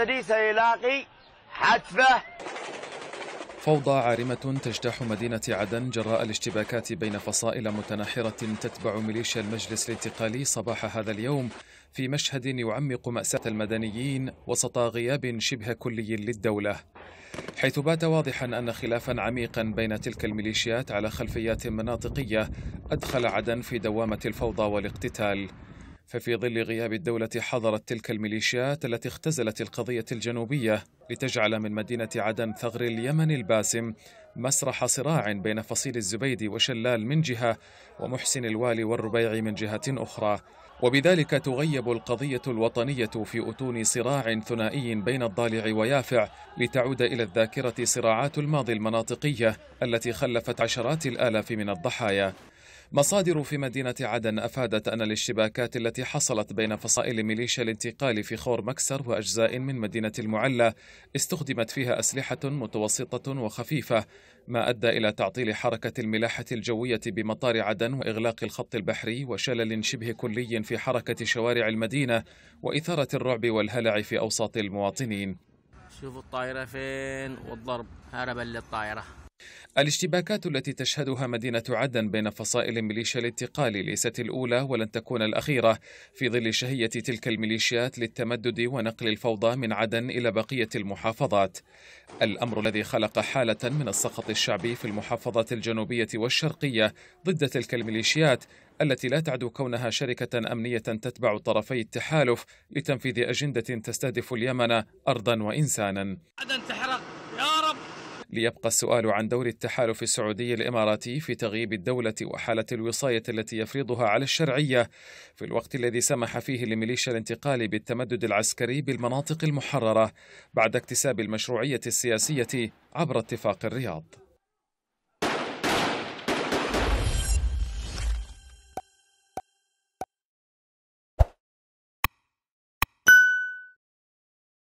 السدي سيلاقي حتفه فوضى عارمة تجتاح مدينة عدن جراء الاشتباكات بين فصائل متناحرة تتبع ميليشيا المجلس الانتقالي صباح هذا اليوم في مشهد يعمق مأساة المدنيين وسط غياب شبه كلي للدولة حيث بات واضحا أن خلافا عميقا بين تلك الميليشيات على خلفيات مناطقية أدخل عدن في دوامة الفوضى والاقتتال ففي ظل غياب الدولة حضرت تلك الميليشيات التي اختزلت القضية الجنوبية لتجعل من مدينة عدن ثغر اليمن الباسم مسرح صراع بين فصيل الزبيدي وشلال من جهة ومحسن الوالي والربيع من جهة أخرى وبذلك تغيب القضية الوطنية في أتون صراع ثنائي بين الضالع ويافع لتعود إلى الذاكرة صراعات الماضي المناطقية التي خلفت عشرات الآلاف من الضحايا مصادر في مدينة عدن أفادت أن الاشتباكات التي حصلت بين فصائل ميليشيا الانتقال في خور مكسر وأجزاء من مدينة المعلة استخدمت فيها أسلحة متوسطة وخفيفة ما أدى إلى تعطيل حركة الملاحة الجوية بمطار عدن وإغلاق الخط البحري وشلل شبه كلي في حركة شوارع المدينة وإثارة الرعب والهلع في أوساط المواطنين شوفوا الطائرة فين والضرب هرب للطائرة الاشتباكات التي تشهدها مدينة عدن بين فصائل ميليشيا الانتقال ليست الأولى ولن تكون الأخيرة في ظل شهية تلك الميليشيات للتمدد ونقل الفوضى من عدن إلى بقية المحافظات الأمر الذي خلق حالة من السخط الشعبي في المحافظات الجنوبية والشرقية ضد تلك الميليشيات التي لا تعدو كونها شركة أمنية تتبع طرفي التحالف لتنفيذ أجندة تستهدف اليمن أرضا وإنسانا ليبقى السؤال عن دور التحالف السعودي الاماراتي في تغييب الدوله وحاله الوصايه التي يفرضها على الشرعيه في الوقت الذي سمح فيه لميليشيا الانتقال بالتمدد العسكري بالمناطق المحرره بعد اكتساب المشروعيه السياسيه عبر اتفاق الرياض